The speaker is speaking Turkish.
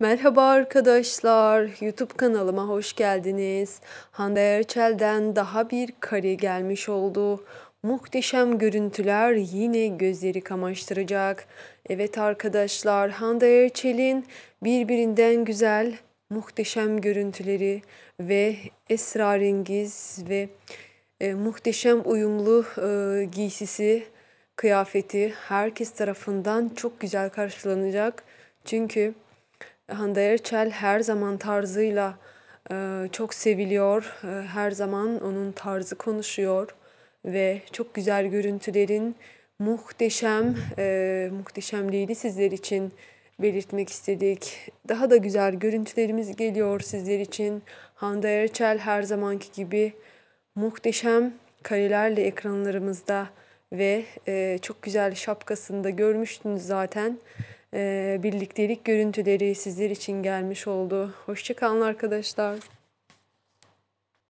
Merhaba arkadaşlar, YouTube kanalıma hoş geldiniz. Hande Erçel'den daha bir kare gelmiş oldu. Muhteşem görüntüler yine gözleri kamaştıracak. Evet arkadaşlar, Hande Erçel'in birbirinden güzel, muhteşem görüntüleri ve esrarengiz ve e, muhteşem uyumlu e, giysisi, kıyafeti herkes tarafından çok güzel karşılanacak. Çünkü Hande Erçel her zaman tarzıyla e, çok seviliyor. E, her zaman onun tarzı konuşuyor ve çok güzel görüntülerin muhteşem e, muhteşemliğini sizler için belirtmek istedik. Daha da güzel görüntülerimiz geliyor sizler için. Hande Erçel her zamanki gibi muhteşem karelerle ekranlarımızda ve e, çok güzel şapkasında görmüştünüz zaten birliktelik görüntüleri sizler için gelmiş oldu. Hoşçakalın arkadaşlar.